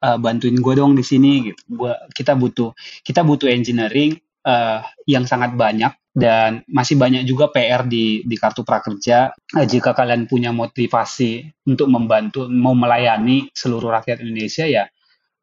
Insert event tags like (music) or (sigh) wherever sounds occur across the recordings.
uh, bantuin gue dong di sini gitu gua kita butuh kita butuh engineering uh, yang sangat banyak dan masih banyak juga PR di di kartu prakerja uh, jika kalian punya motivasi untuk membantu mau melayani seluruh rakyat Indonesia ya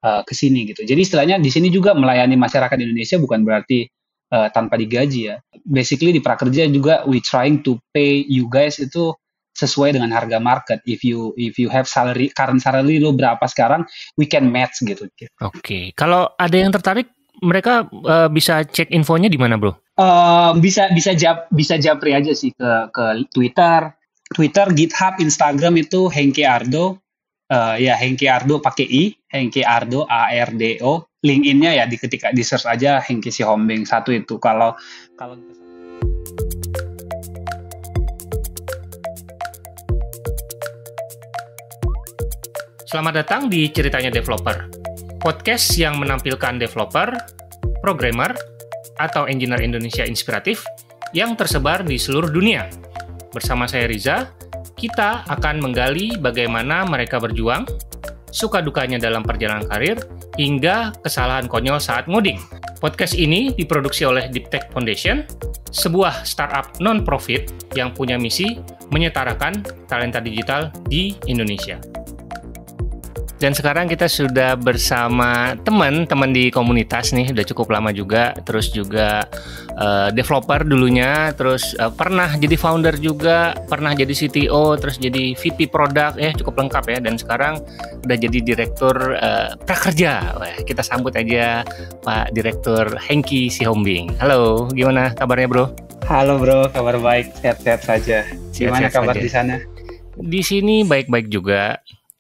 uh, ke sini gitu jadi istilahnya di sini juga melayani masyarakat Indonesia bukan berarti uh, tanpa digaji ya basically di prakerja juga we trying to pay you guys itu sesuai dengan harga market. If you if you have salary current salary lu berapa sekarang, we can match gitu. Oke, okay. kalau ada yang tertarik mereka uh, bisa cek infonya di mana, Bro? Uh, bisa bisa jap bisa japri aja sih ke ke Twitter, Twitter, GitHub, Instagram itu Hengki Ardo. Uh, ya Hengki Ardo pakai i, Hengki Ardo A R D O. LinkedIn-nya ya diketik di search aja Si Hombing satu itu. Kalau kalau Selamat datang di Ceritanya Developer, podcast yang menampilkan developer, programmer, atau engineer Indonesia inspiratif yang tersebar di seluruh dunia. Bersama saya Riza, kita akan menggali bagaimana mereka berjuang, suka dukanya dalam perjalanan karir, hingga kesalahan konyol saat ngoding. Podcast ini diproduksi oleh Deep Tech Foundation, sebuah startup non-profit yang punya misi menyetarakan talenta digital di Indonesia. Dan sekarang kita sudah bersama teman-teman di komunitas nih, udah cukup lama juga, terus juga uh, developer dulunya, terus uh, pernah jadi founder juga, pernah jadi CTO, terus jadi VP produk, ya eh, cukup lengkap ya. Dan sekarang udah jadi direktur uh, prakerja. Wah, kita sambut aja Pak Direktur Hengki Sihombing. Halo, gimana kabarnya bro? Halo bro, kabar baik, sehat-sehat saja. Gimana sehat -sehat kabar saja. di sana? Di sini baik-baik juga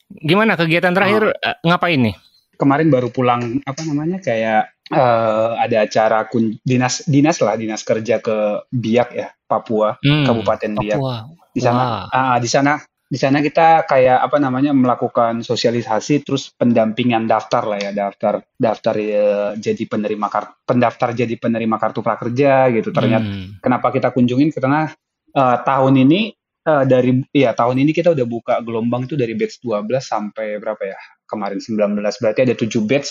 Gimana kegiatan terakhir oh. ngapain nih? Kemarin baru pulang apa namanya kayak uh, ada acara kun dinas dinas lah dinas kerja ke Biak ya Papua hmm, Kabupaten Papua. Biak. Di sana uh, di sana di sana kita kayak apa namanya melakukan sosialisasi terus pendampingan daftar lah ya daftar daftar uh, jadi penerima kartu pendaftar jadi penerima kartu prakerja gitu ternyata hmm. kenapa kita kunjungin karena uh, tahun ini uh, dari ya tahun ini kita udah buka gelombang itu dari batch 12 sampai berapa ya? Kemarin 19 berarti ada 7 batch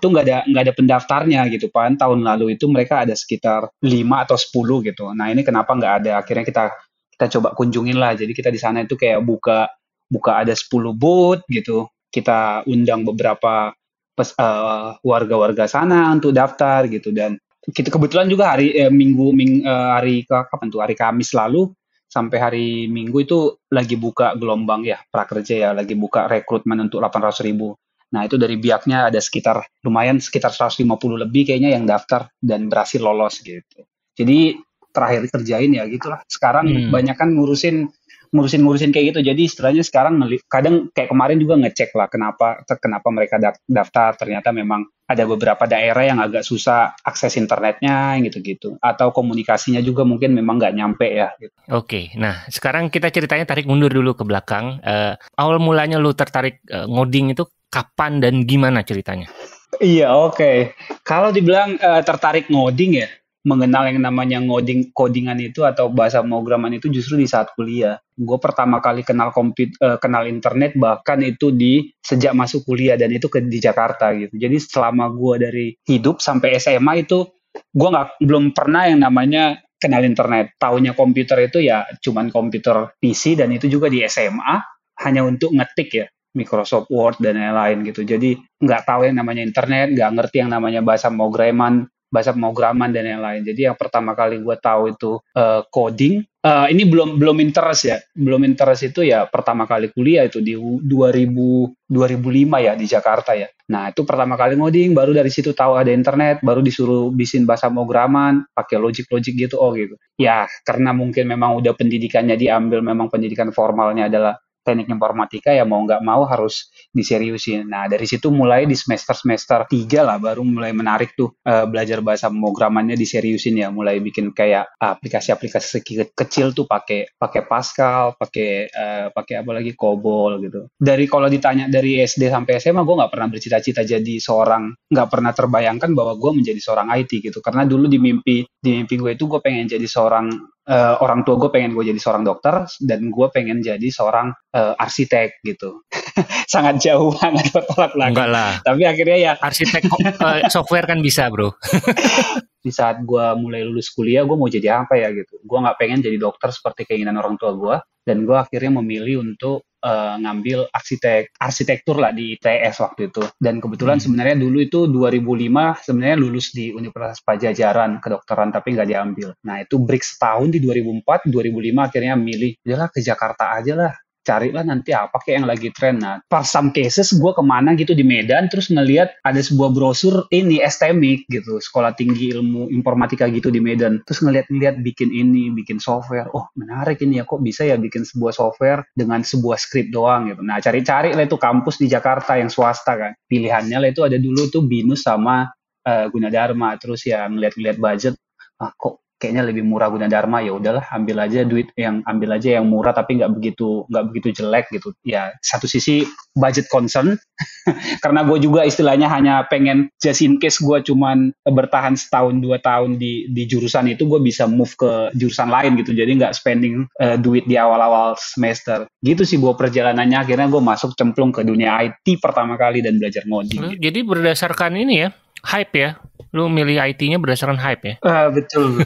itu nggak ada nggak ada pendaftarnya gitu pan tahun lalu itu mereka ada sekitar 5 atau 10 gitu nah ini kenapa nggak ada akhirnya kita kita coba kunjungin lah jadi kita di sana itu kayak buka buka ada 10 booth gitu kita undang beberapa warga eh, warga-warga sana untuk daftar gitu dan kita kebetulan juga hari eh, minggu ming, uh, hari kapan tuh hari Kamis lalu sampai hari Minggu itu lagi buka gelombang ya prakerja ya lagi buka rekrutmen untuk 800 ribu. Nah itu dari biaknya ada sekitar lumayan sekitar 150 lebih kayaknya yang daftar dan berhasil lolos gitu. Jadi terakhir kerjain ya gitulah. Sekarang hmm. banyak kan ngurusin ngurusin-ngurusin kayak gitu. Jadi istilahnya sekarang kadang kayak kemarin juga ngecek lah kenapa kenapa mereka daftar ternyata memang ada beberapa daerah yang agak susah akses internetnya gitu-gitu atau komunikasinya juga mungkin memang nggak nyampe ya. Gitu. Oke, nah sekarang kita ceritanya tarik mundur dulu ke belakang. Uh, awal mulanya lu tertarik uh, ngoding itu kapan dan gimana ceritanya? Iya oke. Okay. Kalau dibilang uh, tertarik ngoding ya, mengenal yang namanya ngoding codingan itu atau bahasa pemrograman itu justru di saat kuliah. Gue pertama kali kenal komput uh, eh, kenal internet bahkan itu di sejak masuk kuliah dan itu ke di Jakarta gitu. Jadi selama gue dari hidup sampai SMA itu gue nggak belum pernah yang namanya kenal internet. tahunya komputer itu ya cuman komputer PC dan itu juga di SMA hanya untuk ngetik ya. Microsoft Word dan lain-lain gitu. Jadi nggak tahu yang namanya internet, nggak ngerti yang namanya bahasa pemrograman, bahasa pemrograman dan yang lain. Jadi yang pertama kali gue tahu itu uh, coding. Uh, ini belum belum interest ya, belum interest itu ya pertama kali kuliah itu di 2000 2005 ya di Jakarta ya. Nah itu pertama kali ngoding, baru dari situ tahu ada internet, baru disuruh bisin bahasa pemrograman, pakai logik-logik gitu, oh gitu. Ya karena mungkin memang udah pendidikannya diambil, memang pendidikan formalnya adalah teknik informatika ya mau nggak mau harus diseriusin. Nah dari situ mulai di semester-semester tiga lah baru mulai menarik tuh uh, belajar bahasa pemrogramannya diseriusin ya, mulai bikin kayak aplikasi-aplikasi kecil tuh pakai pakai Pascal, pakai uh, pakai apa lagi Cobol gitu. Dari kalau ditanya dari SD sampai SMA gue nggak pernah bercita-cita jadi seorang nggak pernah terbayangkan bahwa gue menjadi seorang IT gitu karena dulu di mimpi di mimpi gue itu gue pengen jadi seorang uh, orang tua gue pengen gue jadi seorang dokter dan gue pengen jadi seorang uh, arsitek gitu (laughs) sangat jauh banget bertolak belakang lah tapi akhirnya ya arsitek uh, (laughs) software kan bisa bro di saat gue mulai lulus kuliah gue mau jadi apa ya gitu gue nggak pengen jadi dokter seperti keinginan orang tua gue dan gue akhirnya memilih untuk uh, ngambil arsitek arsitektur lah di ITS waktu itu. Dan kebetulan hmm. sebenarnya dulu itu 2005 sebenarnya lulus di Universitas Pajajaran kedokteran tapi nggak diambil. Nah itu break setahun di 2004, 2005 akhirnya milih udahlah ke Jakarta aja lah carilah nanti apa kayak yang lagi tren. Nah, for some cases gue kemana gitu di Medan terus ngeliat ada sebuah brosur ini STMIC gitu, sekolah tinggi ilmu informatika gitu di Medan. Terus ngeliat-ngeliat bikin ini, bikin software. Oh menarik ini ya kok bisa ya bikin sebuah software dengan sebuah script doang gitu. Nah cari-cari lah itu kampus di Jakarta yang swasta kan. Pilihannya lah itu ada dulu tuh Binus sama uh, Gunadarma. Terus ya ngeliat-ngeliat budget. Ah kok kayaknya lebih murah guna Dharma ya udahlah ambil aja duit yang ambil aja yang murah tapi nggak begitu nggak begitu jelek gitu ya satu sisi budget concern (laughs) karena gue juga istilahnya hanya pengen just in case gue cuman bertahan setahun dua tahun di di jurusan itu gue bisa move ke jurusan lain gitu jadi nggak spending uh, duit di awal-awal semester gitu sih gue perjalanannya akhirnya gue masuk cemplung ke dunia IT pertama kali dan belajar ngoding gitu. jadi berdasarkan ini ya hype ya lu milih IT-nya berdasarkan hype ya? Uh, betul.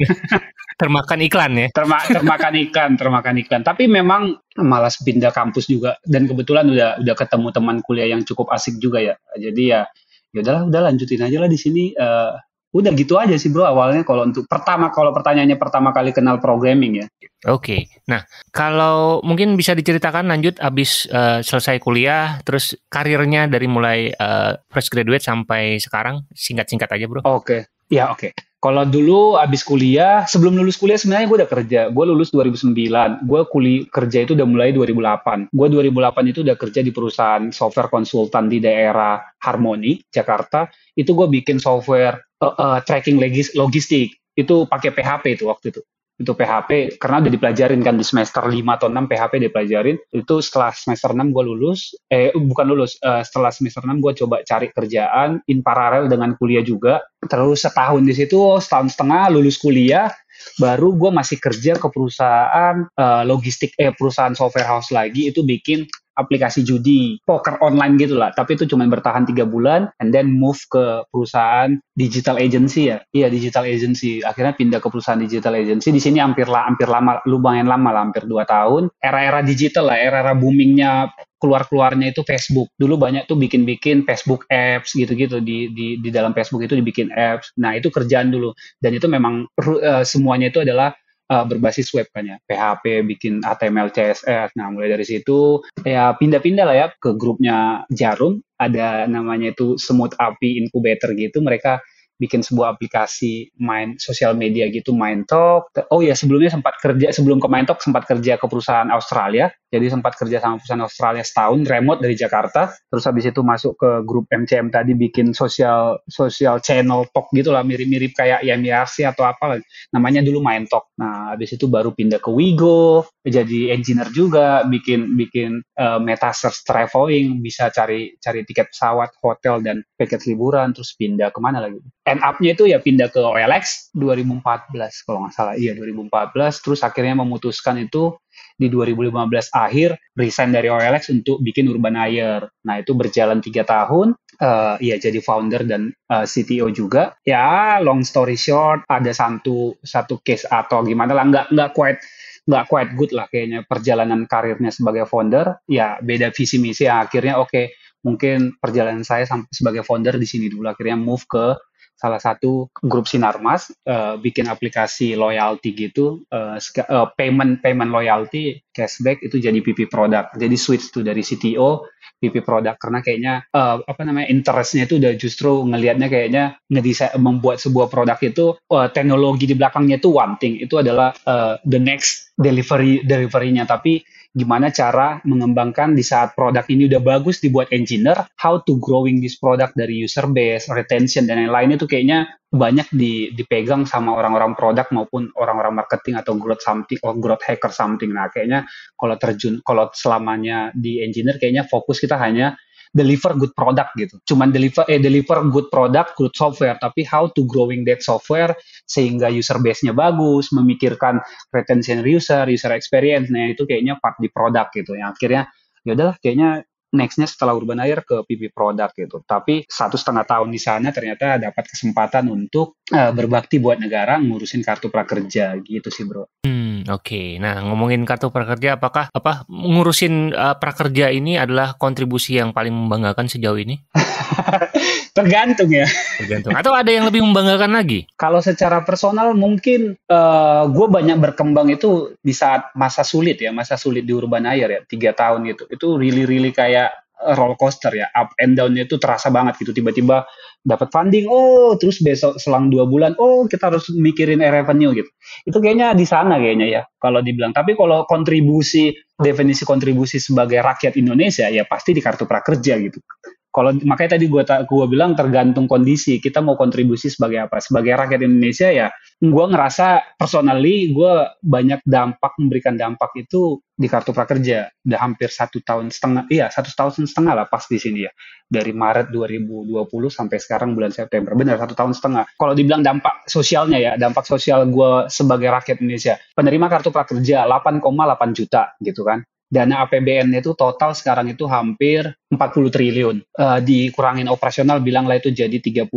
(laughs) termakan iklan ya? Terma termakan iklan, termakan iklan. Tapi memang malas pindah kampus juga dan kebetulan udah udah ketemu teman kuliah yang cukup asik juga ya. Jadi ya ya udahlah udah lanjutin aja lah di sini uh, udah gitu aja sih bro awalnya kalau untuk pertama kalau pertanyaannya pertama kali kenal programming ya. Oke. Okay. Nah, kalau mungkin bisa diceritakan lanjut abis uh, selesai kuliah terus karirnya dari mulai uh, fresh graduate sampai sekarang singkat-singkat aja bro. Oke. Okay. Ya oke. Okay. Kalau dulu abis kuliah, sebelum lulus kuliah sebenarnya gue udah kerja. Gue lulus 2009. Gue kuliah kerja itu udah mulai 2008. Gue 2008 itu udah kerja di perusahaan software konsultan di daerah Harmoni, Jakarta. Itu gue bikin software uh, uh, tracking logis logistik itu pakai PHP itu waktu itu itu PHP karena udah dipelajarin kan di semester 5 atau 6 PHP dipelajarin itu setelah semester 6 gue lulus eh bukan lulus uh, setelah semester 6 gue coba cari kerjaan in paralel dengan kuliah juga terus setahun di situ oh, setahun setengah lulus kuliah baru gue masih kerja ke perusahaan uh, logistik eh perusahaan software house lagi itu bikin aplikasi judi poker online gitu lah tapi itu cuma bertahan tiga bulan and then move ke perusahaan digital agency ya iya digital agency akhirnya pindah ke perusahaan digital agency di sini hampir lah hampir lama lumayan lama lah hampir dua tahun era-era digital lah era-era boomingnya keluar-keluarnya itu Facebook. Dulu banyak tuh bikin-bikin Facebook apps gitu-gitu di, di di dalam Facebook itu dibikin apps. Nah, itu kerjaan dulu dan itu memang uh, semuanya itu adalah uh, berbasis web kan ya PHP bikin HTML CSS nah mulai dari situ ya pindah-pindah lah ya ke grupnya Jarum ada namanya itu semut api incubator gitu mereka bikin sebuah aplikasi main sosial media gitu main talk Oh ya sebelumnya sempat kerja sebelum ke main talk sempat kerja ke perusahaan Australia. Jadi sempat kerja sama perusahaan Australia setahun remote dari Jakarta. Terus habis itu masuk ke grup MCM tadi bikin sosial sosial channel talk gitulah mirip-mirip kayak YMRC atau apa Namanya dulu main talk Nah, habis itu baru pindah ke Wigo jadi engineer juga bikin bikin uh, meta search traveling bisa cari cari tiket pesawat, hotel dan paket liburan terus pindah kemana lagi? end up-nya itu ya pindah ke OLX 2014 kalau nggak salah. Iya 2014 terus akhirnya memutuskan itu di 2015 akhir resign dari OLX untuk bikin Urban Air. Nah itu berjalan tiga tahun. Uh, ya jadi founder dan uh, eh, CTO juga. Ya long story short ada satu satu case atau gimana lah nggak nggak quite nggak quite good lah kayaknya perjalanan karirnya sebagai founder. Ya beda visi misi akhirnya oke okay, mungkin perjalanan saya sampai sebagai founder di sini dulu akhirnya move ke salah satu grup Sinarmas uh, bikin aplikasi loyalty gitu uh, uh, payment payment loyalty cashback itu jadi PP produk jadi switch tuh dari CTO PP produk karena kayaknya uh, apa namanya interestnya itu udah justru ngelihatnya kayaknya ngedesain membuat sebuah produk itu uh, teknologi di belakangnya itu one thing itu adalah uh, the next delivery deliverynya tapi gimana cara mengembangkan di saat produk ini udah bagus dibuat engineer, how to growing this product dari user base, retention dan lain-lain itu kayaknya banyak di, dipegang sama orang-orang produk maupun orang-orang marketing atau growth something or oh, growth hacker something. Nah, kayaknya kalau terjun kalau selamanya di engineer kayaknya fokus kita hanya deliver good product gitu. Cuman deliver eh deliver good product, good software, tapi how to growing that software sehingga user base-nya bagus, memikirkan retention user, user experience, nah itu kayaknya part di product gitu. Yang akhirnya ya udahlah kayaknya nextnya setelah Urban Air ke PP Product gitu. Tapi satu setengah tahun di sana ternyata dapat kesempatan untuk uh, berbakti buat negara ngurusin kartu prakerja gitu sih bro. Hmm oke. Okay. Nah, ngomongin kartu prakerja apakah apa ngurusin uh, prakerja ini adalah kontribusi yang paling membanggakan sejauh ini? (laughs) Tergantung ya. Tergantung. Atau ada yang lebih membanggakan lagi? Kalau secara personal mungkin uh, eh, gue banyak berkembang itu di saat masa sulit ya, masa sulit di Urban Air ya, tiga tahun gitu. Itu really really kayak eh, roller coaster ya, up and down-nya itu terasa banget gitu. Tiba-tiba dapat funding oh terus besok selang dua bulan oh kita harus mikirin revenue gitu itu kayaknya di sana kayaknya ya kalau dibilang tapi kalau kontribusi definisi kontribusi sebagai rakyat Indonesia ya pasti di kartu prakerja gitu kalau makanya tadi gue gua bilang tergantung kondisi kita mau kontribusi sebagai apa sebagai rakyat Indonesia ya gue ngerasa personally gue banyak dampak memberikan dampak itu di kartu prakerja udah hampir satu tahun setengah iya satu tahun setengah lah pas di sini ya dari Maret 2020 sampai sekarang bulan September benar satu tahun setengah kalau dibilang dampak sosialnya ya dampak sosial gue sebagai rakyat Indonesia penerima kartu prakerja 8,8 juta gitu kan dana APBN itu total sekarang itu hampir 40 triliun. Uh, dikurangin operasional bilanglah itu jadi 39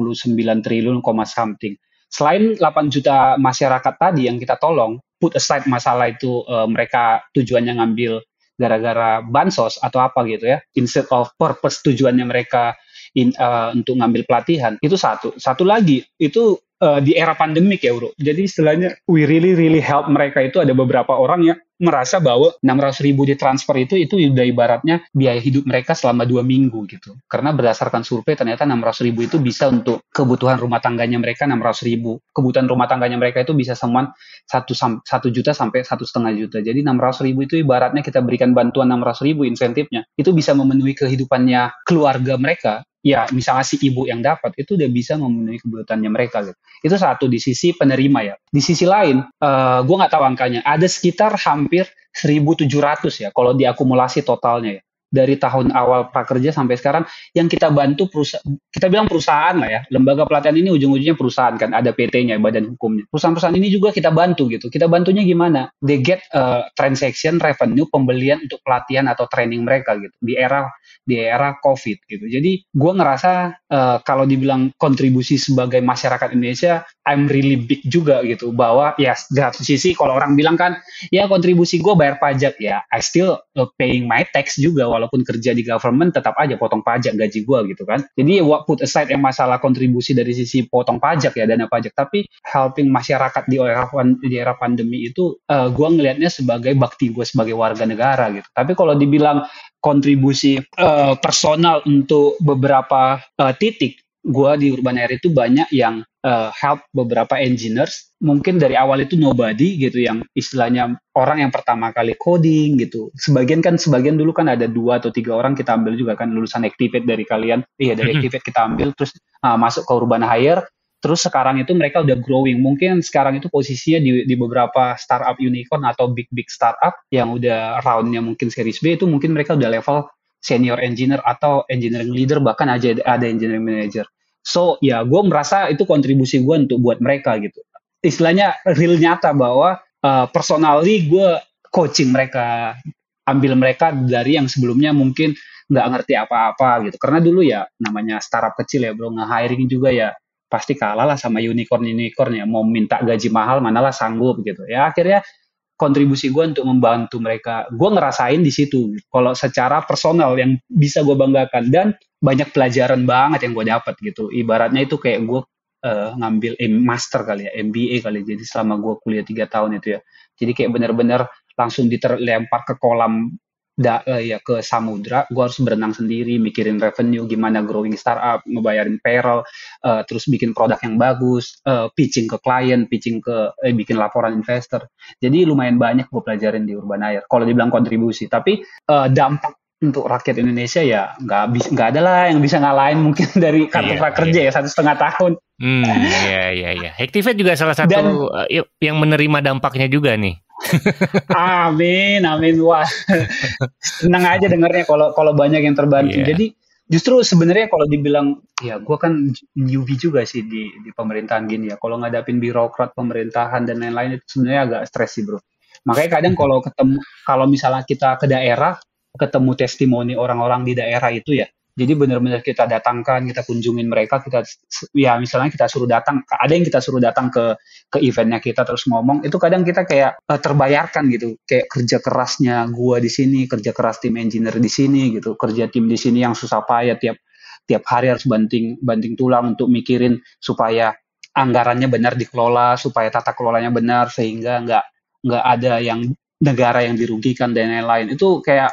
triliun, something. Selain 8 juta masyarakat tadi yang kita tolong, put aside masalah itu uh, mereka tujuannya ngambil gara-gara bansos atau apa gitu ya, instead of purpose tujuannya mereka in, uh, untuk ngambil pelatihan, itu satu. Satu lagi, itu uh, di era pandemik ya, Uro Jadi istilahnya, we really, really help mereka itu ada beberapa orang ya, merasa bahwa 600 ribu di transfer itu itu udah ibaratnya biaya hidup mereka selama dua minggu gitu. Karena berdasarkan survei ternyata 600 ribu itu bisa untuk kebutuhan rumah tangganya mereka 600 ribu. Kebutuhan rumah tangganya mereka itu bisa semuan 1, 1 juta sampai satu setengah juta. Jadi 600 ribu itu ibaratnya kita berikan bantuan 600 ribu insentifnya. Itu bisa memenuhi kehidupannya keluarga mereka ya misalnya si ibu yang dapat itu udah bisa memenuhi kebutuhannya mereka gitu. Itu satu di sisi penerima ya. Di sisi lain, uh, eh, gue nggak tahu angkanya, ada sekitar hampir 1.700 ya kalau diakumulasi totalnya ya dari tahun awal prakerja sampai sekarang yang kita bantu perusahaan kita bilang perusahaan lah ya lembaga pelatihan ini ujung-ujungnya perusahaan kan ada PT-nya badan hukumnya perusahaan-perusahaan ini juga kita bantu gitu kita bantunya gimana they get uh, transaction revenue pembelian untuk pelatihan atau training mereka gitu di era di era covid gitu jadi gue ngerasa uh, kalau dibilang kontribusi sebagai masyarakat Indonesia I'm really big juga gitu bahwa ya di satu sisi kalau orang bilang kan ya kontribusi gue bayar pajak ya I still uh, paying my tax juga walaupun walaupun kerja di government tetap aja potong pajak gaji gue gitu kan jadi what put aside yang masalah kontribusi dari sisi potong pajak ya dana pajak tapi helping masyarakat di era di era pandemi itu uh, eh, gue ngelihatnya sebagai bakti gue sebagai warga negara gitu tapi kalau dibilang kontribusi uh, personal untuk beberapa uh, titik gue di urban area itu banyak yang uh, help beberapa engineers mungkin dari awal itu nobody gitu yang istilahnya orang yang pertama kali coding gitu sebagian kan sebagian dulu kan ada dua atau tiga orang kita ambil juga kan lulusan Activate dari kalian iya dari Activate kita ambil terus uh, masuk ke Urban Hire terus sekarang itu mereka udah growing mungkin sekarang itu posisinya di, di beberapa startup unicorn atau big big startup yang udah roundnya mungkin series B itu mungkin mereka udah level senior engineer atau engineering leader bahkan aja ada engineering manager So ya gue merasa itu kontribusi gue untuk buat mereka gitu. Istilahnya real nyata bahwa uh, personally gue coaching mereka, ambil mereka dari yang sebelumnya mungkin nggak ngerti apa-apa gitu. Karena dulu ya namanya startup kecil ya bro, nge-hiring juga ya pasti kalah lah sama unicorn-unicorn ya. Mau minta gaji mahal manalah sanggup gitu. Ya akhirnya kontribusi gue untuk membantu mereka. Gue ngerasain di situ gitu. kalau secara personal yang bisa gue banggakan dan banyak pelajaran banget yang gue dapat gitu ibaratnya itu kayak gue uh, ngambil eh, master kali ya MBA kali ya, jadi selama gue kuliah tiga tahun itu ya jadi kayak bener-bener langsung diterlempar ke kolam da, uh, ya ke samudra gue harus berenang sendiri mikirin revenue gimana growing startup ngebayarin payroll uh, terus bikin produk yang bagus uh, pitching ke klien pitching ke eh, bikin laporan investor jadi lumayan banyak gue pelajarin di urban air kalau dibilang kontribusi tapi uh, dampak untuk rakyat Indonesia ya nggak bisa nggak ada lah yang bisa ngalahin mungkin (laughs) dari kartu iya, prakerja iya. ya satu setengah tahun. Hmm, iya iya iya. Activate juga salah satu Dan, eh, yang menerima dampaknya juga nih. (laughs) amin amin wah senang aja dengarnya kalau kalau banyak yang terbantu. Yeah. Jadi justru sebenarnya kalau dibilang ya gue kan newbie juga sih di di pemerintahan gini ya. Kalau ngadapin birokrat pemerintahan dan lain-lain itu sebenarnya agak stres sih bro. Makanya kadang kalau ketemu kalau misalnya kita ke daerah ketemu testimoni orang-orang di daerah itu ya. Jadi benar-benar kita datangkan, kita kunjungin mereka, kita ya misalnya kita suruh datang, ada yang kita suruh datang ke ke eventnya kita terus ngomong, itu kadang kita kayak uh, terbayarkan gitu, kayak kerja kerasnya gua di sini, kerja keras tim engineer di sini gitu, kerja tim di sini yang susah payah tiap tiap hari harus banting banting tulang untuk mikirin supaya anggarannya benar dikelola, supaya tata kelolanya benar sehingga nggak nggak ada yang negara yang dirugikan dan lain-lain. Itu kayak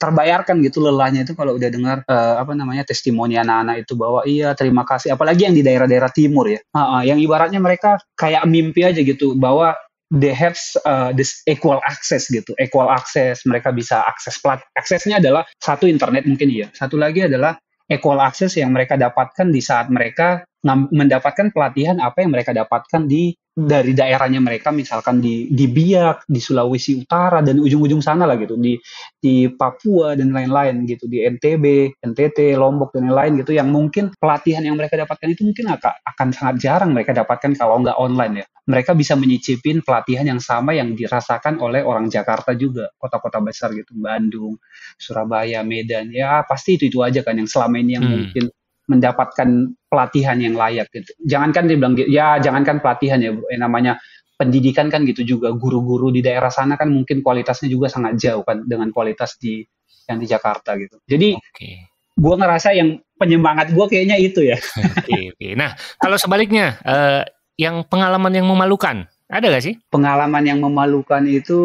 terbayarkan gitu lelahnya itu kalau udah dengar uh, apa namanya testimoni anak-anak itu bahwa iya terima kasih apalagi yang di daerah-daerah timur ya uh, uh, yang ibaratnya mereka kayak mimpi aja gitu bahwa they have uh, this equal access gitu, equal access mereka bisa akses plat aksesnya adalah satu internet mungkin iya satu lagi adalah equal access yang mereka dapatkan di saat mereka mendapatkan pelatihan apa yang mereka dapatkan di hmm. dari daerahnya mereka misalkan di di Biak, di Sulawesi Utara dan ujung-ujung sana lah gitu di di Papua dan lain-lain gitu di NTB, NTT, Lombok dan lain-lain gitu yang mungkin pelatihan yang mereka dapatkan itu mungkin akan, akan sangat jarang mereka dapatkan kalau nggak online ya. Mereka bisa menyicipin pelatihan yang sama yang dirasakan oleh orang Jakarta juga, kota-kota besar gitu, Bandung, Surabaya, Medan. Ya pasti itu-itu aja kan yang selama ini yang hmm. mungkin mendapatkan pelatihan yang layak gitu. Jangankan dibilang gitu, ya jangankan pelatihan ya bu, eh, namanya pendidikan kan gitu juga guru-guru di daerah sana kan mungkin kualitasnya juga sangat jauh kan dengan kualitas di yang di Jakarta gitu. Jadi okay. gue ngerasa yang penyemangat gua kayaknya itu ya. okay, (laughs) okay. Nah kalau sebaliknya uh, yang pengalaman yang memalukan ada gak sih? Pengalaman yang memalukan itu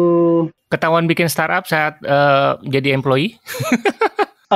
ketahuan bikin startup saat uh, jadi employee. (laughs)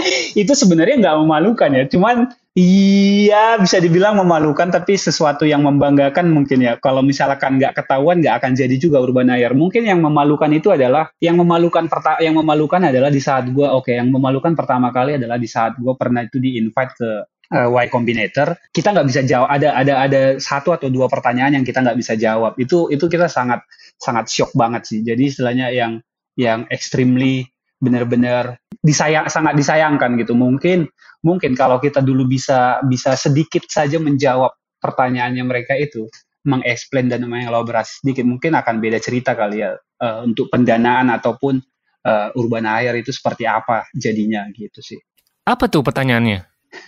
(laughs) itu sebenarnya nggak memalukan ya. Cuman iya bisa dibilang memalukan tapi sesuatu yang membanggakan mungkin ya. Kalau misalkan nggak ketahuan nggak akan jadi juga Urban Air. Mungkin yang memalukan itu adalah yang memalukan perta yang memalukan adalah di saat gue oke okay, yang memalukan pertama kali adalah di saat gue pernah itu di invite ke eh, Y Combinator, kita nggak bisa jawab. Ada ada ada satu atau dua pertanyaan yang kita nggak bisa jawab. Itu itu kita sangat sangat shock banget sih. Jadi istilahnya yang yang extremely benar-benar disayang sangat disayangkan gitu. Mungkin mungkin kalau kita dulu bisa bisa sedikit saja menjawab pertanyaannya mereka itu, mengeksplain dan mengelaborasi sedikit mungkin akan beda cerita kali ya uh, untuk pendanaan ataupun uh, urban air itu seperti apa jadinya gitu sih. Apa tuh pertanyaannya?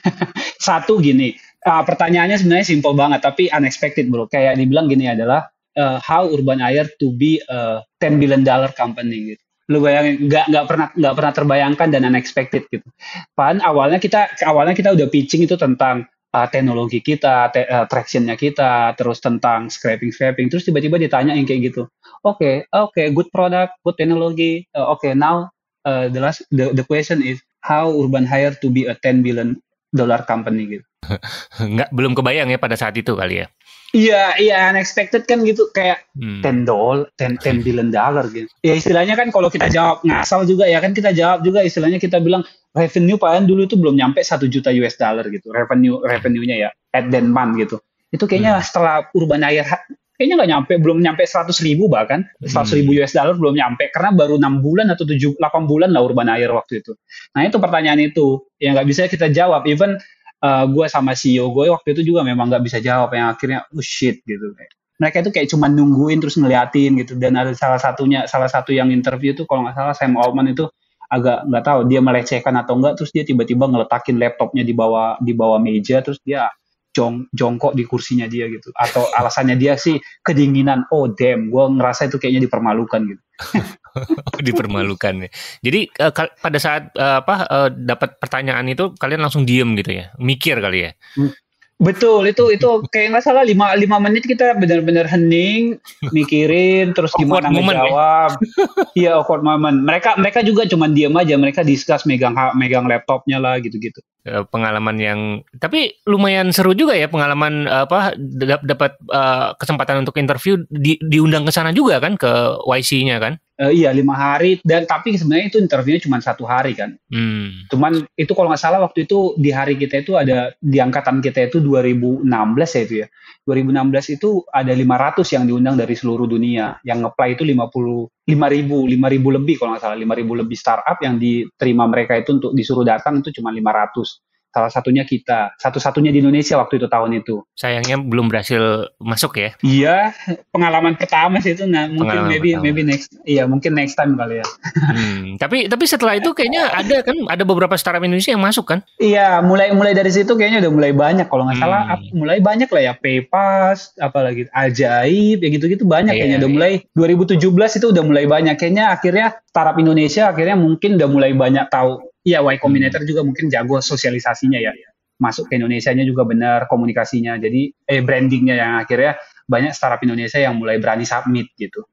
(laughs) Satu gini, uh, pertanyaannya sebenarnya simpel banget tapi unexpected bro. Kayak dibilang gini adalah uh, how urban air to be a 10 billion dollar company gitu lu bayangin nggak nggak pernah nggak pernah terbayangkan dan unexpected gitu. Pan awalnya kita awalnya kita udah pitching itu tentang uh, teknologi kita, te uh, tractionnya kita, terus tentang scraping scraping, terus tiba-tiba ditanya yang kayak gitu. Oke, okay, oke, okay, good product, good teknologi Uh, eh, oke, okay, now uh, the last the, the question is how Urban Hire to be a 10 billion dollar company gitu. (laughs) Nggak belum kebayang ya pada saat itu kali ya. Iya, iya unexpected kan gitu kayak hmm. ten dollar, ten ten billion dollar gitu. Ya istilahnya kan kalau kita jawab ngasal juga ya kan kita jawab juga istilahnya kita bilang revenue paling dulu itu belum nyampe satu juta US dollar gitu revenue revenue-nya ya at then month gitu. Itu kayaknya hmm. setelah Urban Air kayaknya nggak nyampe belum nyampe seratus ribu bahkan hmm. seratus ribu US dollar belum nyampe karena baru enam bulan atau tujuh delapan bulan lah Urban Air waktu itu. Nah itu pertanyaan itu yang nggak bisa kita jawab even uh, eh, gue sama CEO gue waktu itu juga memang nggak bisa jawab yang akhirnya oh shit gitu mereka itu kayak cuma nungguin terus ngeliatin gitu dan ada salah satunya salah satu yang interview tuh kalau nggak salah Sam Altman itu agak nggak tahu dia melecehkan atau enggak terus dia tiba-tiba ngeletakin laptopnya di bawah di bawah meja terus dia jong jongkok di kursinya dia gitu atau alasannya dia sih kedinginan oh damn gue ngerasa itu kayaknya dipermalukan gitu (laughs) oh, dipermalukan ya jadi uh, pada saat uh, apa uh, dapat pertanyaan itu kalian langsung diem gitu ya mikir kali ya hmm. Betul, itu itu kayak nggak salah lima lima menit kita benar-benar hening, mikirin terus gimana menjawab ya? ngejawab. Iya, awkward moment. Mereka mereka juga cuma diam aja, mereka discuss megang megang laptopnya lah gitu-gitu. Ya, pengalaman yang tapi lumayan seru juga ya pengalaman apa dapat uh, kesempatan untuk interview di, diundang ke sana juga kan ke YC-nya kan? Uh, iya lima hari dan tapi sebenarnya itu interviewnya cuma satu hari kan. Hmm. Cuman itu kalau nggak salah waktu itu di hari kita itu ada di angkatan kita itu 2016 ya itu ya. 2016 itu ada 500 yang diundang dari seluruh dunia. Yang ngeplay itu 50 5000 5000 lebih kalau nggak salah 5000 lebih startup yang diterima mereka itu untuk disuruh datang itu cuma 500. Salah satunya kita, satu-satunya di Indonesia waktu itu tahun itu. Sayangnya belum berhasil masuk ya? Iya, pengalaman pertama sih itu. Nah, mungkin pengalaman maybe pertama. maybe next, iya mungkin next time kali ya. Hmm, tapi tapi setelah itu kayaknya ada kan ada beberapa startup Indonesia yang masuk kan? Iya, mulai mulai dari situ kayaknya udah mulai banyak kalau nggak hmm. salah mulai banyak lah ya Pepas, apalagi Ajaib, ya gitu-gitu banyak kayaknya iya, udah iya. mulai 2017 itu udah mulai banyak kayaknya akhirnya startup Indonesia akhirnya mungkin udah mulai banyak tahu Iya Y Combinator hmm. juga mungkin jago sosialisasinya ya. Iya. Masuk ke Indonesia-nya juga benar komunikasinya. Jadi eh brandingnya yang akhirnya banyak startup Indonesia yang mulai berani submit gitu.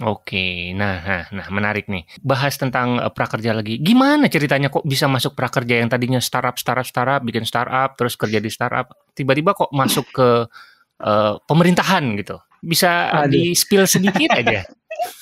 Oke, nah, nah, nah, menarik nih. Bahas tentang eh, prakerja lagi. Gimana ceritanya kok bisa masuk prakerja yang tadinya startup, startup, startup, bikin startup, terus kerja di startup, tiba-tiba kok masuk ke uh, pemerintahan gitu? Bisa di spill sedikit aja.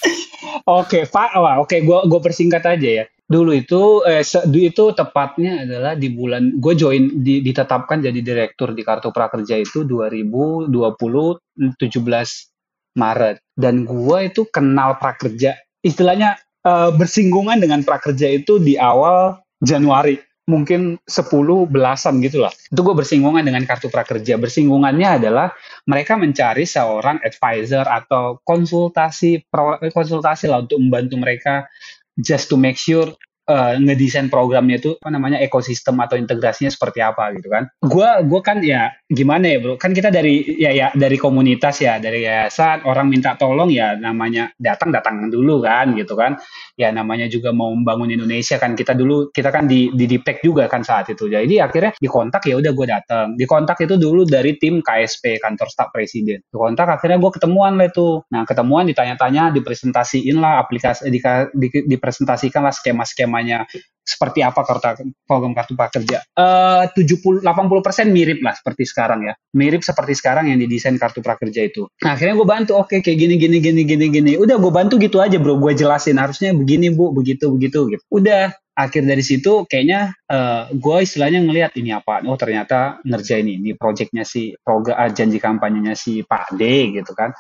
(laughs) Oke, Pak. oke, okay, gue gue persingkat aja ya dulu itu eh itu tepatnya adalah di bulan gue join di, ditetapkan jadi direktur di Kartu Prakerja itu 2020 17 Maret dan gue itu kenal prakerja istilahnya eh, bersinggungan dengan prakerja itu di awal Januari mungkin 10 belasan gitu lah. Itu gue bersinggungan dengan kartu prakerja. Bersinggungannya adalah mereka mencari seorang advisor atau konsultasi eh, konsultasi lah untuk membantu mereka just to make sure uh, ngedesain programnya itu apa namanya ekosistem atau integrasinya seperti apa gitu kan. gue gua kan ya gimana ya bro? Kan kita dari ya ya dari komunitas ya dari yayasan orang minta tolong ya namanya datang datang dulu kan gitu kan. Ya namanya juga mau membangun Indonesia kan kita dulu kita kan di di dipek juga kan saat itu. Jadi akhirnya dikontak ya udah gue datang. Dikontak itu dulu dari tim KSP kantor staf presiden. Dikontak akhirnya gue ketemuan lah itu. Nah ketemuan ditanya-tanya dipresentasiin lah aplikasi di, di, dipresentasikan lah skema-skema namanya seperti apa kartu program kartu prakerja. Uh, 70 80% mirip lah seperti sekarang ya. Mirip seperti sekarang yang didesain kartu prakerja itu. Nah, akhirnya gue bantu, oke okay, kayak gini gini gini gini gini. Udah gue bantu gitu aja, Bro. Gue jelasin harusnya begini, Bu, begitu begitu gitu. Udah, akhir dari situ kayaknya uh, eh, gue istilahnya ngelihat ini apa oh ternyata ngerjain ini ini projectnya si proga ah, janji kampanyenya si Pak D gitu kan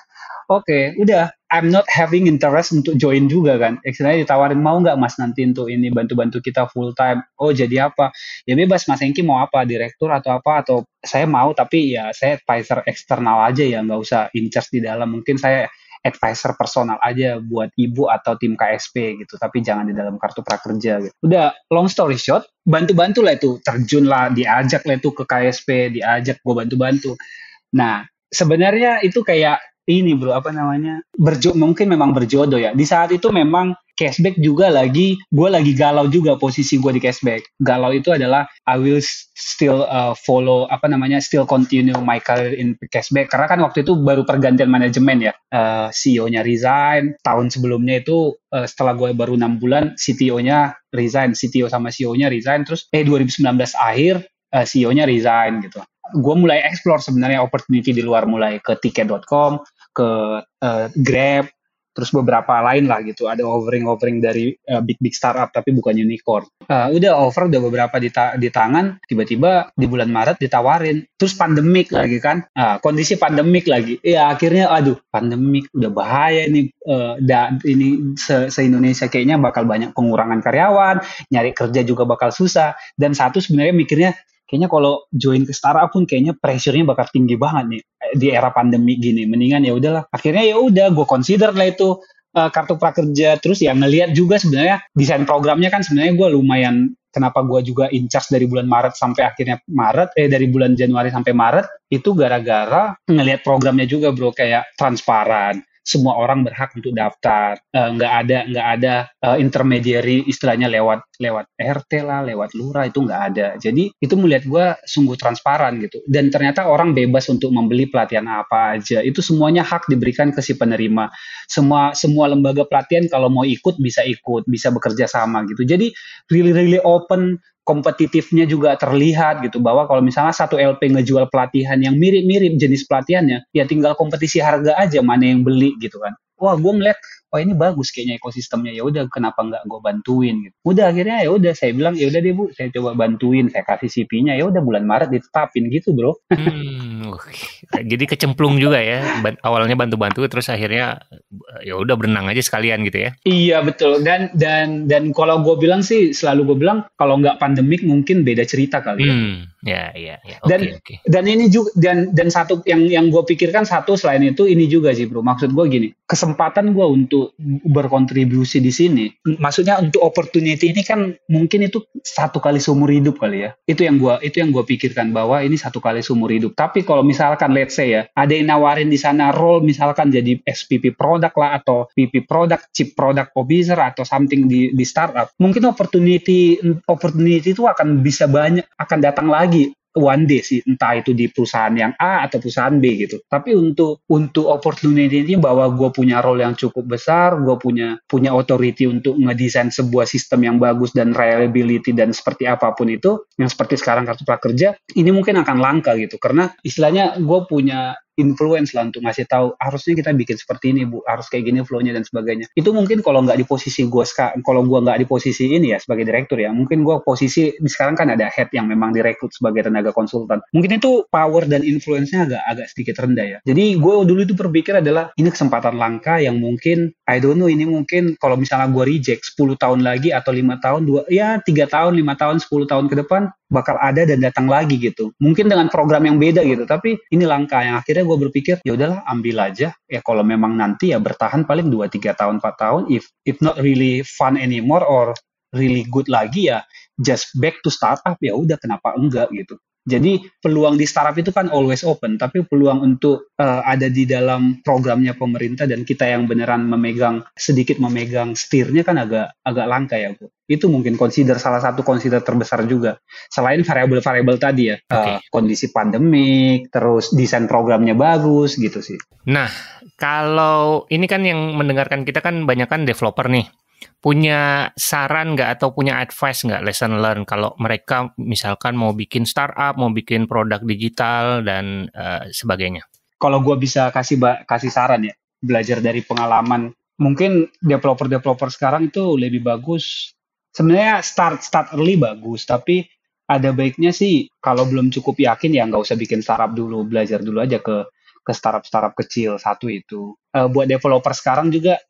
oke okay, udah I'm not having interest untuk join juga kan istilahnya ditawarin mau nggak mas nanti untuk ini bantu-bantu kita full time oh jadi apa ya bebas mas Enki mau apa direktur atau apa atau saya mau tapi ya saya advisor eksternal aja ya nggak usah in charge di dalam mungkin saya advisor personal aja buat ibu atau tim KSP gitu tapi jangan di dalam kartu prakerja gitu. Udah long story short bantu-bantu lah itu terjun lah diajak lah itu ke KSP diajak gue bantu-bantu. Nah sebenarnya itu kayak ini bro apa namanya berjo mungkin memang berjodoh ya di saat itu memang cashback juga lagi gue lagi galau juga posisi gue di cashback galau itu adalah I will still uh, follow apa namanya still continue my career in cashback karena kan waktu itu baru pergantian manajemen ya uh, CEO-nya resign tahun sebelumnya itu uh, setelah gue baru enam bulan CTO-nya resign CTO sama CEO-nya resign terus eh 2019 akhir uh, CEO-nya resign gitu gue mulai explore sebenarnya opportunity di luar mulai ke tiket.com ke uh, Grab terus beberapa lain lah gitu ada offering offering dari uh, big big startup tapi bukan unicorn uh, udah offer udah beberapa di, di tangan tiba-tiba di bulan Maret ditawarin terus pandemik lagi kan uh, kondisi pandemik lagi ya akhirnya aduh pandemik udah bahaya ini uh, eh, da ini se, se Indonesia kayaknya bakal banyak pengurangan karyawan nyari kerja juga bakal susah dan satu sebenarnya mikirnya kayaknya kalau join ke startup pun kayaknya pressure-nya bakal tinggi banget nih eh, di era pandemi gini. Mendingan ya udahlah. Akhirnya ya udah gue consider lah itu eh, kartu prakerja terus ya ngelihat juga sebenarnya desain programnya kan sebenarnya gue lumayan kenapa gue juga in charge dari bulan Maret sampai akhirnya Maret eh dari bulan Januari sampai Maret itu gara-gara ngelihat programnya juga bro kayak transparan semua orang berhak untuk daftar eh, nggak uh, ada nggak ada uh, intermediary istilahnya lewat lewat RT lah lewat lurah itu nggak ada jadi itu melihat gue sungguh transparan gitu dan ternyata orang bebas untuk membeli pelatihan apa aja itu semuanya hak diberikan ke si penerima semua semua lembaga pelatihan kalau mau ikut bisa ikut bisa bekerja sama gitu jadi really really open kompetitifnya juga terlihat gitu bahwa kalau misalnya satu LP ngejual pelatihan yang mirip-mirip jenis pelatihannya ya tinggal kompetisi harga aja mana yang beli gitu kan wah gue melihat wah ini bagus kayaknya ekosistemnya ya udah kenapa nggak gue bantuin gitu udah akhirnya ya udah saya bilang ya udah deh bu saya coba bantuin saya kasih CP-nya ya udah bulan Maret ditetapin gitu bro hmm jadi kecemplung juga ya. Awalnya bantu-bantu terus akhirnya eh, ya udah berenang aja sekalian gitu ya. Iya betul. Dan dan dan kalau gue bilang sih selalu gue bilang kalau nggak pandemik mungkin beda cerita kali ya. Hmm. Ya, ya, ya. Okay, dan okay. dan ini juga dan dan satu yang yang gue pikirkan satu selain itu ini juga sih bro. Maksud gue gini, kesempatan gue untuk berkontribusi di sini, maksudnya untuk opportunity ini kan mungkin itu satu kali seumur hidup kali ya. Itu yang gue itu yang gue pikirkan bahwa ini satu kali seumur hidup. Tapi kalau misalkan let's say ya, ada yang nawarin di sana role misalkan jadi SPP produk lah atau PP product, chip product officer atau something di di startup, mungkin opportunity opportunity itu akan bisa banyak akan datang lagi lagi one day sih entah itu di perusahaan yang A atau perusahaan B gitu tapi untuk untuk opportunity ini bahwa gue punya role yang cukup besar gue punya punya authority untuk ngedesain sebuah sistem yang bagus dan reliability dan seperti apapun itu yang seperti sekarang kartu prakerja ini mungkin akan langka gitu karena istilahnya gue punya influence lah untuk ngasih tahu harusnya kita bikin seperti ini bu harus kayak gini flownya dan sebagainya itu mungkin kalau nggak di posisi gue kalau gue nggak di posisi ini ya sebagai direktur ya mungkin gue posisi di sekarang kan ada head yang memang direkrut sebagai tenaga konsultan mungkin itu power dan influence-nya agak agak sedikit rendah ya jadi gue dulu itu berpikir adalah ini kesempatan langka yang mungkin I don't know ini mungkin kalau misalnya gue reject 10 tahun lagi atau lima tahun dua ya tiga tahun lima tahun 10 tahun ke depan bakal ada dan datang lagi gitu mungkin dengan program yang beda gitu tapi ini langka yang akhirnya gue berpikir ya udahlah ambil aja ya kalau memang nanti ya bertahan paling 2 3 tahun 4 tahun if if not really fun anymore or really good lagi ya just back to startup ya udah kenapa enggak gitu jadi peluang di startup itu kan always open, tapi peluang untuk uh, ada di dalam programnya pemerintah dan kita yang beneran memegang sedikit memegang setirnya kan agak agak langka ya bu. Itu mungkin consider salah satu consider terbesar juga. Selain variabel-variabel tadi ya, eh, okay. uh, kondisi pandemik, terus desain programnya bagus gitu sih. Nah, kalau ini kan yang mendengarkan kita kan banyak kan developer nih punya saran nggak atau punya advice nggak lesson learn kalau mereka misalkan mau bikin startup, mau bikin produk digital dan uh, sebagainya? Kalau gue bisa kasih kasih saran ya, belajar dari pengalaman. Mungkin developer-developer sekarang itu lebih bagus. Sebenarnya start start early bagus, tapi ada baiknya sih kalau belum cukup yakin ya nggak usah bikin startup dulu, belajar dulu aja ke ke startup startup kecil satu itu. Uh, buat developer sekarang juga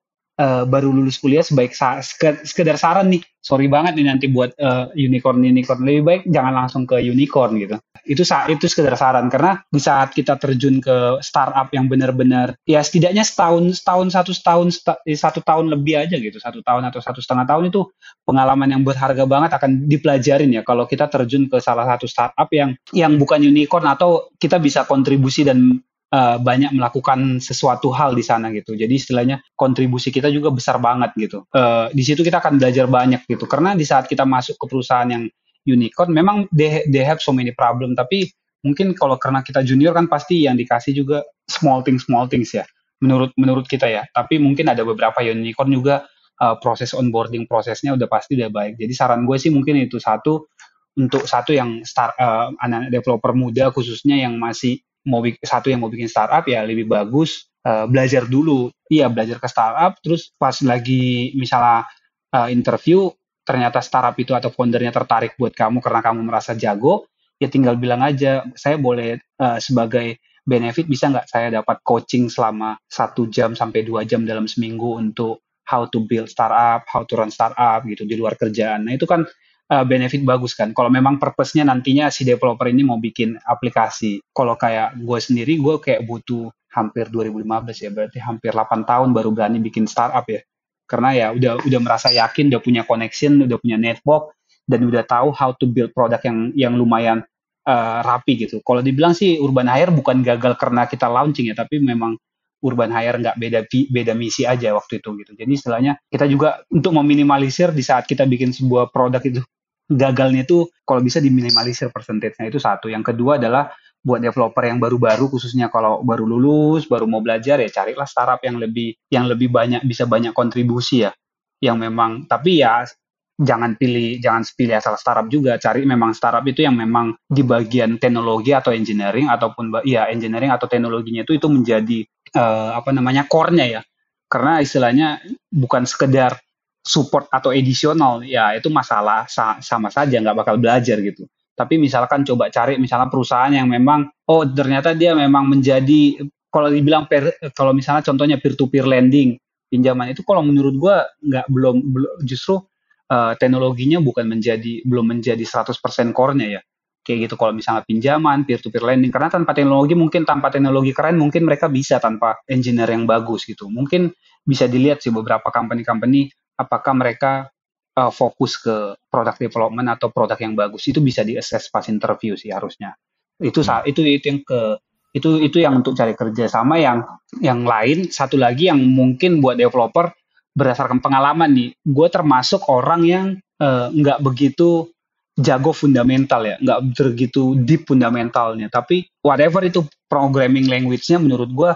uh, baru lulus kuliah sebaik sa sekedar saran nih sorry banget nih nanti buat uh, unicorn unicorn lebih baik jangan langsung ke unicorn gitu itu saat itu sekedar saran karena di saat kita terjun ke startup yang benar-benar ya setidaknya setahun setahun satu setahun eh, satu tahun lebih aja gitu satu tahun atau satu setengah tahun itu pengalaman yang berharga banget akan dipelajarin ya kalau kita terjun ke salah satu startup yang yang bukan unicorn atau kita bisa kontribusi dan uh, banyak melakukan sesuatu hal di sana gitu. Jadi istilahnya kontribusi kita juga besar banget gitu. Uh, di situ kita akan belajar banyak gitu. Karena di saat kita masuk ke perusahaan yang unicorn, memang they, they have so many problem. Tapi mungkin kalau karena kita junior kan pasti yang dikasih juga small things, small things ya. Menurut menurut kita ya. Tapi mungkin ada beberapa unicorn juga uh, proses onboarding prosesnya udah pasti udah baik. Jadi saran gue sih mungkin itu satu untuk satu yang start uh, anak developer muda khususnya yang masih mau satu yang mau bikin startup ya lebih bagus uh, belajar dulu. Iya belajar ke startup, terus pas lagi misalnya uh, interview ternyata startup itu atau foundernya tertarik buat kamu karena kamu merasa jago, ya tinggal bilang aja saya boleh uh, sebagai benefit bisa nggak saya dapat coaching selama satu jam sampai dua jam dalam seminggu untuk how to build startup, how to run startup gitu di luar kerjaan. Nah itu kan uh, benefit bagus kan. Kalau memang purpose-nya nantinya si developer ini mau bikin aplikasi. Kalau kayak gue sendiri, gue kayak butuh hampir 2015 ya, berarti hampir 8 tahun baru berani bikin startup ya. Karena ya udah udah merasa yakin, udah punya connection, udah punya network, dan udah tahu how to build product yang yang lumayan uh, rapi gitu. Kalau dibilang sih Urban Hire bukan gagal karena kita launching ya, tapi memang Urban Hire nggak beda beda misi aja waktu itu gitu. Jadi istilahnya kita juga untuk meminimalisir di saat kita bikin sebuah produk itu gagalnya itu kalau bisa diminimalisir persentasenya itu satu. Yang kedua adalah buat developer yang baru-baru khususnya kalau baru lulus, baru mau belajar ya carilah startup yang lebih yang lebih banyak bisa banyak kontribusi ya. Yang memang tapi ya jangan pilih jangan pilih asal startup juga cari memang startup itu yang memang di bagian teknologi atau engineering ataupun ya engineering atau teknologinya itu itu menjadi uh, apa namanya core-nya ya karena istilahnya bukan sekedar support atau additional ya itu masalah sa sama saja nggak bakal belajar gitu tapi misalkan coba cari misalnya perusahaan yang memang oh ternyata dia memang menjadi kalau dibilang per, kalau misalnya contohnya peer to peer lending pinjaman itu kalau menurut gue nggak belum, justru uh, teknologinya bukan menjadi belum menjadi 100% core-nya ya kayak gitu kalau misalnya pinjaman peer to peer lending karena tanpa teknologi mungkin tanpa teknologi keren mungkin mereka bisa tanpa engineer yang bagus gitu mungkin bisa dilihat sih beberapa company-company apakah mereka uh, fokus ke product development atau produk yang bagus itu bisa diassess pas interview sih harusnya itu hmm. itu itu yang ke itu itu yang untuk cari kerja sama yang yang lain satu lagi yang mungkin buat developer berdasarkan pengalaman nih gue termasuk orang yang eh, nggak uh, begitu jago fundamental ya nggak begitu deep fundamentalnya tapi whatever itu programming language-nya menurut gue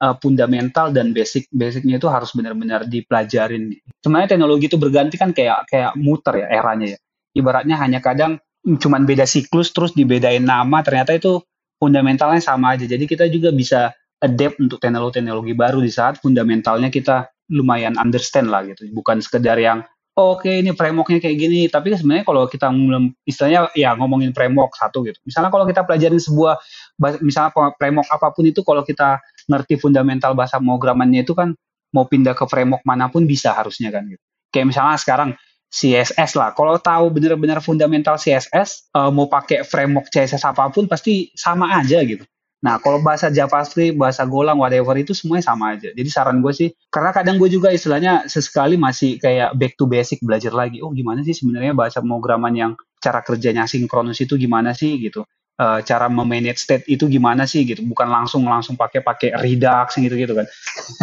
uh, fundamental dan basic basicnya itu harus benar-benar dipelajarin. Sebenarnya teknologi itu berganti kan kayak kayak muter ya eranya ya. Ibaratnya hanya kadang cuma beda siklus terus dibedain nama ternyata itu fundamentalnya sama aja. Jadi kita juga bisa adapt untuk teknologi-teknologi baru di saat fundamentalnya kita lumayan understand lah gitu. Bukan sekedar yang oke okay, ini frameworknya kayak gini. Tapi sebenarnya kalau kita misalnya istilahnya ya ngomongin framework satu gitu. Misalnya kalau kita pelajarin sebuah misalnya framework apapun itu kalau kita ngerti fundamental bahasa programannya itu kan mau pindah ke framework manapun bisa harusnya kan gitu. Kayak misalnya sekarang CSS lah. Kalau tahu benar-benar fundamental CSS, eh, mau pakai framework CSS apapun pasti sama aja gitu. Nah, kalau bahasa JavaScript, bahasa Golang, whatever itu semuanya sama aja. Jadi saran gue sih, karena kadang gue juga istilahnya sesekali masih kayak back to basic belajar lagi. Oh, gimana sih sebenarnya bahasa pemrograman yang cara kerjanya sinkronus itu gimana sih gitu? E, cara memanage state itu gimana sih gitu? Bukan langsung langsung pakai pakai Redux gitu gitu kan.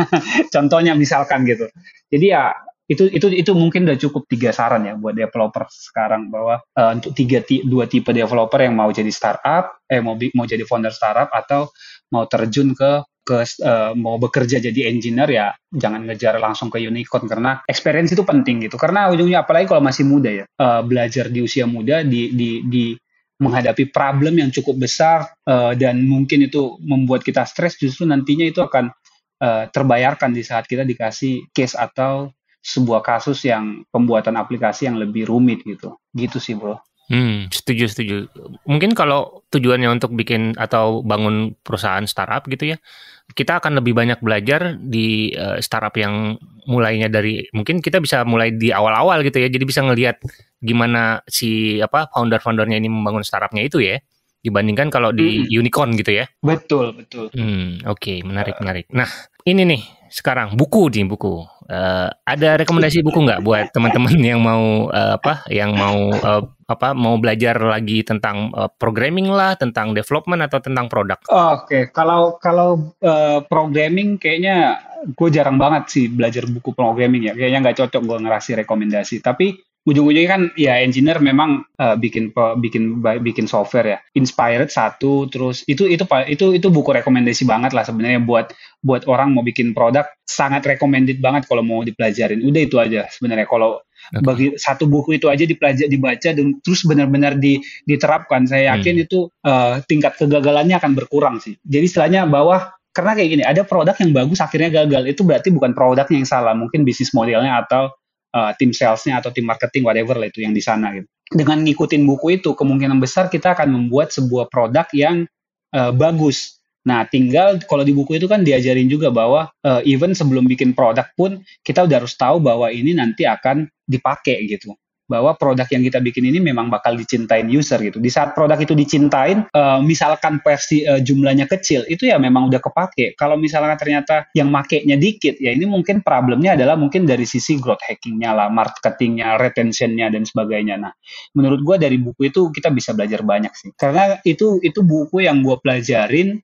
(laughs) Contohnya misalkan gitu. Jadi ya itu itu itu mungkin udah cukup tiga saran ya buat developer sekarang bahwa uh, untuk tiga dua tipe developer yang mau jadi startup eh mau mau jadi founder startup atau mau terjun ke ke uh, mau bekerja jadi engineer ya jangan ngejar langsung ke unicorn karena experience itu penting gitu karena ujungnya apalagi kalau masih muda ya uh, belajar di usia muda di di di menghadapi problem yang cukup besar uh, dan mungkin itu membuat kita stres justru nantinya itu akan uh, terbayarkan di saat kita dikasih case atau sebuah kasus yang pembuatan aplikasi yang lebih rumit gitu. Gitu sih, Bro. Hmm, setuju setuju. Mungkin kalau tujuannya untuk bikin atau bangun perusahaan startup gitu ya, kita akan lebih banyak belajar di uh, startup yang mulainya dari mungkin kita bisa mulai di awal-awal gitu ya. Jadi bisa ngelihat gimana si apa founder-foundernya ini membangun startupnya itu ya dibandingkan kalau di hmm. unicorn gitu ya. Betul, betul. Hmm, oke, okay, menarik, uh, menarik. Nah, ini nih sekarang buku di buku Uh, ada rekomendasi buku nggak buat teman-teman yang mau uh, apa yang mau uh, apa mau belajar lagi tentang uh, programming lah, tentang development atau tentang produk? Oke, okay. kalau kalau uh, programming kayaknya gue jarang banget sih belajar buku programming ya. Kayaknya nggak cocok gue ngerasi rekomendasi. Tapi ujung-ujungnya kan ya engineer memang uh, bikin bikin bikin software ya. Inspired satu terus itu itu itu itu buku rekomendasi banget lah sebenarnya buat buat orang mau bikin produk sangat recommended banget kalau mau dipelajarin. Udah itu aja sebenarnya kalau okay. bagi satu buku itu aja dipelajari dibaca dan terus benar-benar di, diterapkan. Saya hmm. yakin hmm. itu uh, tingkat kegagalannya akan berkurang sih. Jadi istilahnya bahwa karena kayak gini ada produk yang bagus akhirnya gagal itu berarti bukan produknya yang salah mungkin bisnis modelnya atau uh, tim salesnya atau tim marketing whatever lah itu yang di sana gitu. Dengan ngikutin buku itu kemungkinan besar kita akan membuat sebuah produk yang uh, bagus. Nah, tinggal kalau di buku itu kan diajarin juga bahwa uh, even sebelum bikin produk pun kita udah harus tahu bahwa ini nanti akan dipakai gitu bahwa produk yang kita bikin ini memang bakal dicintain user gitu. Di saat produk itu dicintain, uh, misalkan versi uh, jumlahnya kecil, itu ya memang udah kepake. Kalau misalkan ternyata yang makainya dikit, ya ini mungkin problemnya adalah mungkin dari sisi growth hackingnya lah, marketingnya, retentionnya dan sebagainya. Nah, menurut gue dari buku itu kita bisa belajar banyak sih. Karena itu itu buku yang gue pelajarin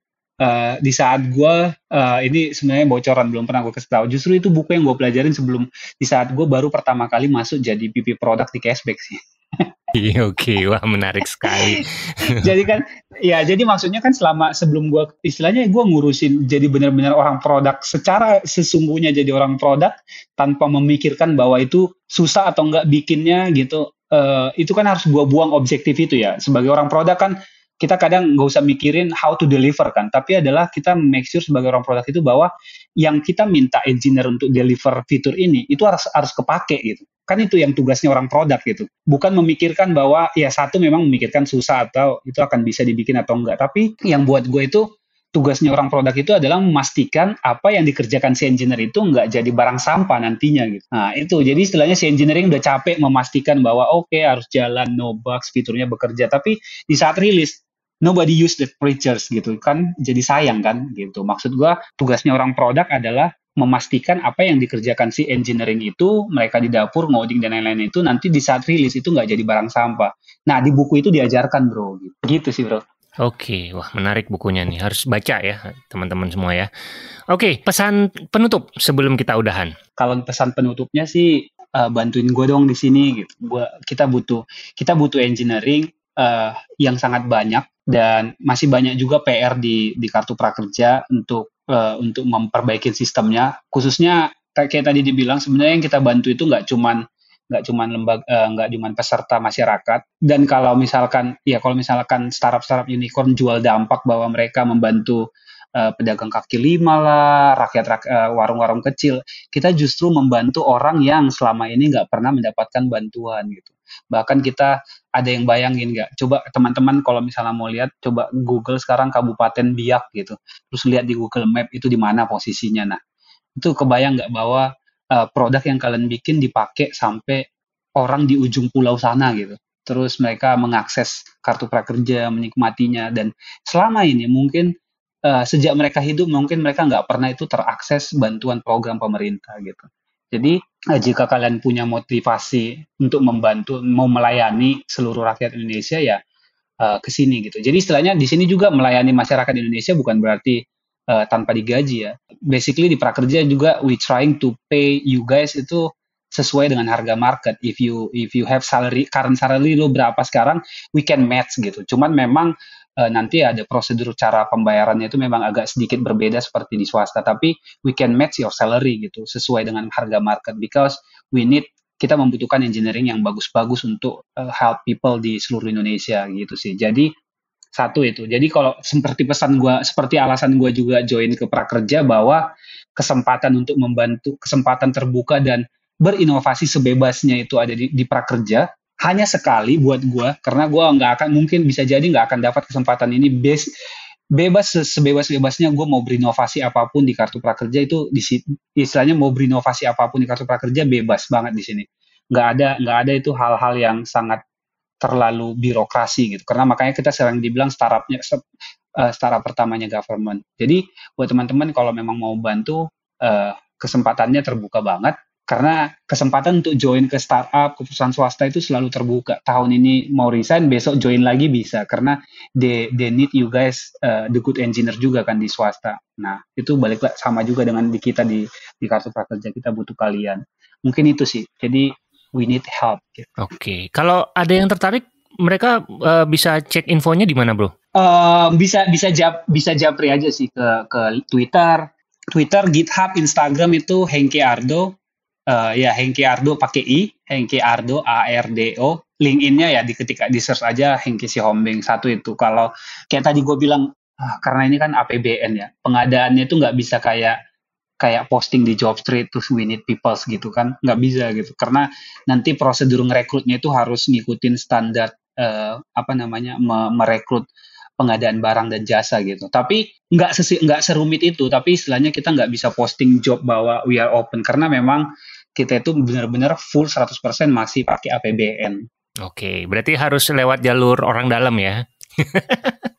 Eh, di saat gue uh, ini sebenarnya bocoran belum pernah gue kasih tahu justru itu buku yang gue pelajarin sebelum di saat gue baru pertama kali masuk jadi PP produk di cashback sih (laughs) Iya oke, okay. wah menarik sekali. (laughs) jadi kan, ya jadi maksudnya kan selama sebelum gue istilahnya gue ngurusin jadi benar-benar orang produk secara sesungguhnya jadi orang produk tanpa memikirkan bahwa itu susah atau enggak bikinnya gitu. Uh, itu kan harus gue buang objektif itu ya. Sebagai orang produk kan kita kadang nggak usah mikirin how to deliver kan, tapi adalah kita make sure sebagai orang produk itu bahwa yang kita minta engineer untuk deliver fitur ini itu harus harus kepake gitu. Kan itu yang tugasnya orang produk gitu. Bukan memikirkan bahwa ya satu memang memikirkan susah atau itu akan bisa dibikin atau enggak, tapi yang buat gue itu tugasnya orang produk itu adalah memastikan apa yang dikerjakan si engineer itu nggak jadi barang sampah nantinya gitu. Nah itu jadi istilahnya si engineering udah capek memastikan bahwa oke okay, harus jalan no bugs fiturnya bekerja tapi di saat rilis nobody use the features gitu kan jadi sayang kan gitu. Maksud gua tugasnya orang produk adalah memastikan apa yang dikerjakan si engineering itu mereka di dapur ngoding dan lain-lain itu nanti di saat rilis itu nggak jadi barang sampah. Nah di buku itu diajarkan bro gitu, gitu sih bro. Oke, wah menarik bukunya nih. Harus baca ya teman-teman semua ya. Oke, pesan penutup sebelum kita udahan. Kalau pesan penutupnya sih uh, bantuin gue dong di sini gitu. kita butuh kita butuh engineering uh, yang sangat banyak dan masih banyak juga PR di di kartu prakerja untuk uh, untuk memperbaiki sistemnya khususnya kayak tadi dibilang sebenarnya yang kita bantu itu nggak cuman nggak cuman lembaga eh, nggak cuma peserta masyarakat dan kalau misalkan ya kalau misalkan startup-startup unicorn jual dampak bahwa mereka membantu uh, pedagang kaki lima lah, rakyat warung eh, warung-warung kecil. Kita justru membantu orang yang selama ini nggak pernah mendapatkan bantuan gitu. Bahkan kita ada yang bayangin nggak? Coba teman-teman kalau misalnya mau lihat, coba Google sekarang Kabupaten Biak gitu. Terus lihat di Google Map itu di mana posisinya. Nah, itu kebayang nggak bahwa uh, produk yang kalian bikin dipakai sampai orang di ujung pulau sana gitu. Terus mereka mengakses kartu prakerja, menikmatinya dan selama ini mungkin uh, sejak mereka hidup mungkin mereka nggak pernah itu terakses bantuan program pemerintah gitu. Jadi uh, jika kalian punya motivasi untuk membantu, mau melayani seluruh rakyat Indonesia ya uh, ke sini gitu. Jadi istilahnya di sini juga melayani masyarakat Indonesia bukan berarti uh, tanpa digaji ya. Basically di prakerja juga we trying to pay you guys itu sesuai dengan harga market. If you if you have salary current salary lo berapa sekarang, we can match gitu. Cuman memang uh, nanti ada prosedur cara pembayarannya itu memang agak sedikit berbeda seperti di swasta, tapi we can match your salary gitu sesuai dengan harga market because we need kita membutuhkan engineering yang bagus-bagus untuk uh, help people di seluruh Indonesia gitu sih. Jadi satu itu. Jadi kalau seperti pesan gue, seperti alasan gue juga join ke prakerja bahwa kesempatan untuk membantu, kesempatan terbuka dan berinovasi sebebasnya itu ada di, di prakerja hanya sekali buat gue karena gue nggak akan mungkin bisa jadi nggak akan dapat kesempatan ini base bebas sebebas-bebasnya gue mau berinovasi apapun di kartu prakerja itu di istilahnya mau berinovasi apapun di kartu prakerja bebas banget di sini nggak ada nggak ada itu hal-hal yang sangat terlalu birokrasi gitu. Karena makanya kita sering dibilang startupnya eh, startup pertamanya government. Jadi buat teman-teman kalau memang mau bantu eh, kesempatannya terbuka banget karena kesempatan untuk join ke startup, ke perusahaan swasta itu selalu terbuka. Tahun ini mau resign, besok join lagi bisa karena they they need you guys uh, the good engineer juga kan di swasta. Nah, itu baliklah sama juga dengan di kita di di kartu prakerja kita butuh kalian. Mungkin itu sih. Jadi we need help. Gitu. Oke, okay. kalau ada yang tertarik, mereka uh, bisa cek infonya di mana, bro? Uh, bisa bisa jap bisa japri aja sih ke ke Twitter, Twitter, GitHub, Instagram itu Henki Ardo. Uh, ya Henki Ardo pakai i, Henki Ardo A R D O. LinkedIn-nya ya diketik di search aja Si Hombing satu itu. Kalau kayak tadi gue bilang ah, karena ini kan APBN ya, pengadaannya itu nggak bisa kayak kayak posting di job street terus we need people gitu kan nggak bisa gitu karena nanti prosedur ngerekrutnya itu harus ngikutin standar uh, apa namanya merekrut pengadaan barang dan jasa gitu. Tapi nggak sesi nggak serumit itu. Tapi istilahnya kita nggak bisa posting job bahwa we are open karena memang kita itu benar-benar full 100% masih pakai APBN. Oke, berarti harus lewat jalur orang dalam ya. (laughs)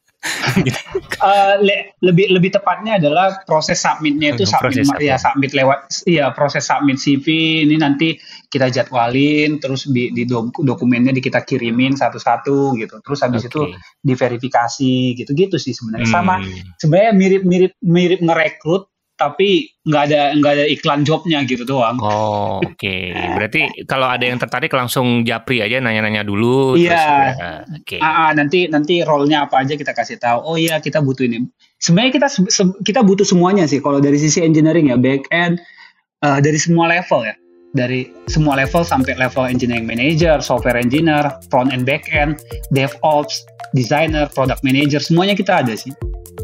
uh, le lebih lebih tepatnya adalah proses submitnya itu oh, proses submit submit. ya submit lewat ya proses submit CV ini nanti kita jadwalin terus di, di dokumennya di kita kirimin satu-satu gitu terus habis okay. itu diverifikasi gitu-gitu sih sebenarnya hmm. sama sebenarnya mirip-mirip mirip merekrut tapi nggak ada nggak ada iklan jobnya gitu doang. Oh oke, okay. berarti kalau ada yang tertarik langsung japri aja nanya-nanya dulu. Iya. Yeah. oke. Okay. Ah, ah, nanti nanti role-nya apa aja kita kasih tahu. Oh iya kita butuh ini. Sebenarnya kita kita butuh semuanya sih kalau dari sisi engineering ya back end uh, dari semua level ya dari semua level sampai level engineering manager, software engineer, front and back end, DevOps, designer, product manager semuanya kita ada sih.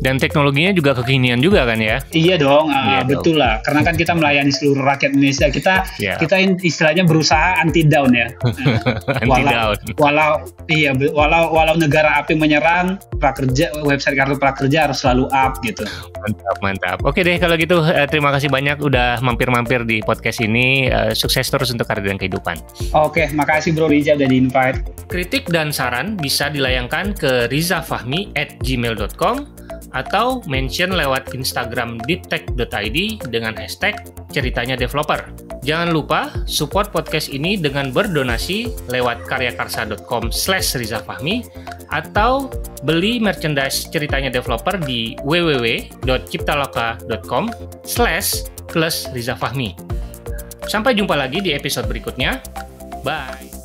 Dan teknologinya juga kekinian juga kan ya? Iya dong, ah, iya betul dong. lah. Karena kan kita melayani seluruh rakyat Indonesia. Kita yeah. kita istilahnya berusaha anti down ya. (laughs) anti down. Walau, iya walau walau negara api menyerang, prakerja website kartu prakerja harus selalu up gitu. Mantap, mantap. Oke deh kalau gitu uh, terima kasih banyak udah mampir-mampir di podcast ini. Uh, sukses terus untuk karir dan kehidupan. Oke, makasih Bro Riza udah di-invite. Kritik dan saran bisa dilayangkan ke rizafahmi@gmail.com atau mention lewat Instagram deeptech.id dengan hashtag ceritanya developer. Jangan lupa support podcast ini dengan berdonasi lewat karyakarsa.com slash rizafahmi atau beli merchandise ceritanya developer di www.ciptaloka.com slash plus rizafahmi. Sampai jumpa lagi di episode berikutnya. Bye!